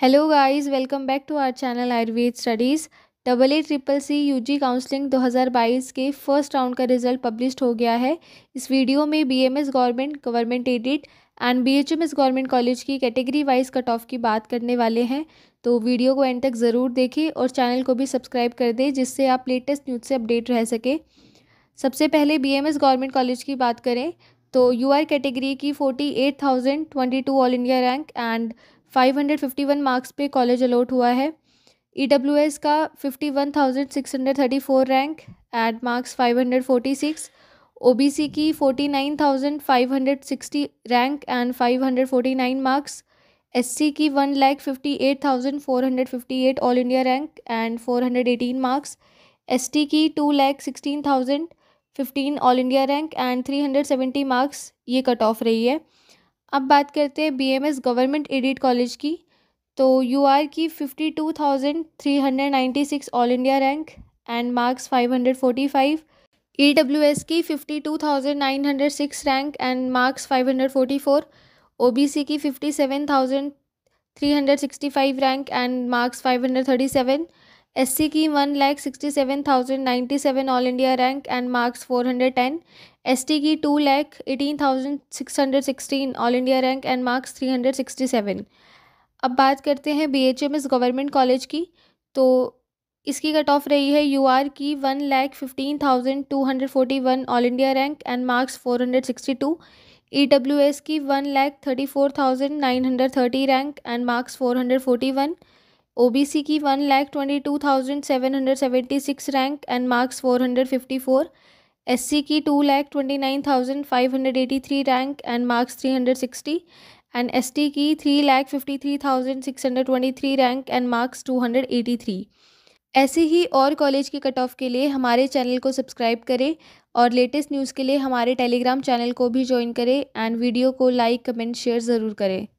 hello guys welcome back to our channel Ayurveda studies double A triple C UG counselling 2022 के first round का result publish हो गया है इस वीडियो में BMS government government aided and BHMS government college की category wise cut off की बात करने वाले हैं तो वीडियो को एंड तक ज़रूर देखें और चैनल को भी सब्सक्राइब कर दें जिससे आप लेटेस्ट न्यूज़ से अपडेट रह सके सबसे पहले बी गवर्नमेंट कॉलेज की बात करें तो यू कैटेगरी की forty eight thousand twenty two all India rank and 551 marks पे कॉलेज अलॉट हुआ है ई e एस का fifty one thousand six hundred thirty four rank and marks five hundred forty six O B C की forty nine thousand five hundred sixty rank and five hundred nine marks S C की one lakh fifty eight thousand four hundred fifty eight all India rank and four hundred eighteen marks S T की two lakh sixteen thousand fifteen all India rank and three hundred seventy marks ये cut off रही है अब बात करते हैं BMS government added college की तो यू आर की fifty two thousand three hundred ninety six all India rank and marks five hundred forty five E W S की fifty two thousand nine hundred six rank and marks five hundred forty four O B C की fifty seven thousand three hundred sixty five rank and marks five hundred thirty seven C की one lakh sixty seven thousand ninety seven all India rank and marks four hundred ten T की two lakh eighteen thousand six hundred sixteen all India rank and marks three hundred sixty seven अब बात करते हैं B H M S government college की तो इसकी cut off रही है यू आर की one lakh fifteen thousand two hundred forty one all India rank and marks four hundred sixty two E W S की one lakh thirty four thousand nine hundred thirty rank and marks four hundred forty one OBC की one lakh twenty two thousand seven hundred seventy six rank and marks four hundred fifty four S C की two lakh twenty nine thousand five hundred eighty three rank and marks three hundred sixty and S T की three lakh fifty three thousand six hundred twenty three rank and marks two hundred eighty three ऐसे ही और college के cut off के लिए हमारे channel को subscribe करें और लेटेस्ट न्यूज़ के लिए हमारे टेलीग्राम चैनल को भी ज्वाइन करें एंड वीडियो को लाइक कमेंट शेयर ज़रूर करें